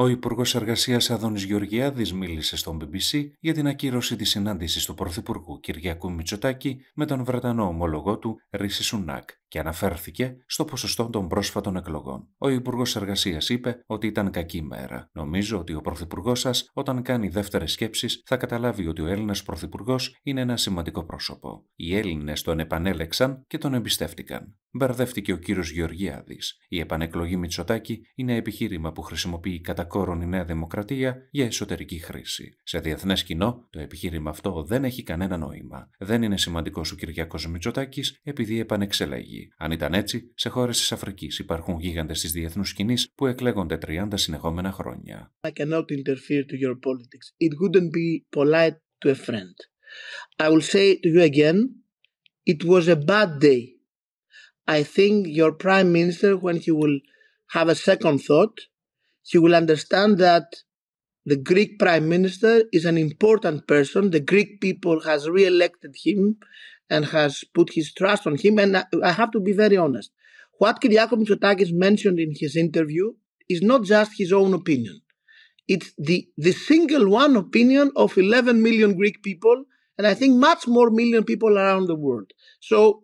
Ο Υπουργός Εργασίας Αδόνη Γεωργιάδης μίλησε στον BBC για την ακύρωση της συνάντησης του Πρωθυπουργού Κυριακού Μητσοτάκη με τον Βρετανό ομολογό του Ρίση Σουνάκ και αναφέρθηκε στο ποσοστό των πρόσφατων εκλογών. Ο Υπουργός Εργασίας είπε ότι ήταν κακή μέρα. Νομίζω ότι ο Πρωθυπουργός σας, όταν κάνει δεύτερες σκέψεις, θα καταλάβει ότι ο Έλληνας Πρωθυπουργός είναι ένα σημαντικό πρόσωπο. Οι Έλληνες τον επανέλεξαν και τον εμπιστεύτηκαν. Μπερδεύτηκε ο κύριος Γεωργιάδης. Η επανεκλογή Μητσοτάκη είναι επιχείρημα που χρησιμοποιεί κατά κόρον η Νέα Δημοκρατία για εσωτερική χρήση. Σε διεθνές κοινό, το επιχείρημα αυτό δεν έχει κανένα νόημα. Δεν είναι σημαντικός ο Κυριακό Μητσοτάκης επειδή επανεξελέγει φύγει. Αν ήταν έτσι, σε χώρες της Αφρικής υπάρχουν γίγαντες της διεθνούς σκηνής που εκλέγονται 30 συνεχόμενα χρόνια. I cannot interfere to your politics. It wouldn't be polite to a friend. I will say to you again, it was a bad day. I think your prime minister, when he will have a second thought, he will understand that the Greek prime minister is an important person. The Greek people has re-elected him and has put his trust on him. And I, have to be very honest. What Kyriakos Mitsotakis mentioned in his interview is not just his own opinion. It's the, the single one opinion of 11 million Greek people, and I think much more million people around the world. So